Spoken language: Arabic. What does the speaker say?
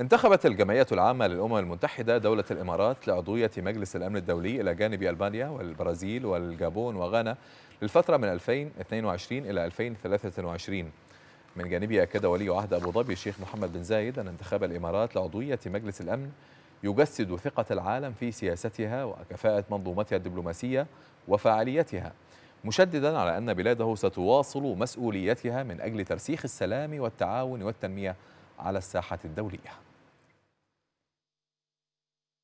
انتخبت الجمعية العامة للأمم المتحدة دولة الإمارات لعضوية مجلس الأمن الدولي إلى جانب ألبانيا والبرازيل والجابون وغانا للفترة من 2022 إلى 2023 من جانبه أكد ولي عهد أبو ظبي الشيخ محمد بن زايد أن انتخاب الإمارات لعضوية مجلس الأمن يجسد ثقة العالم في سياستها وكفاءة منظومتها الدبلوماسية وفعاليتها مشددا على أن بلاده ستواصل مسؤوليتها من أجل ترسيخ السلام والتعاون والتنمية على الساحة الدولية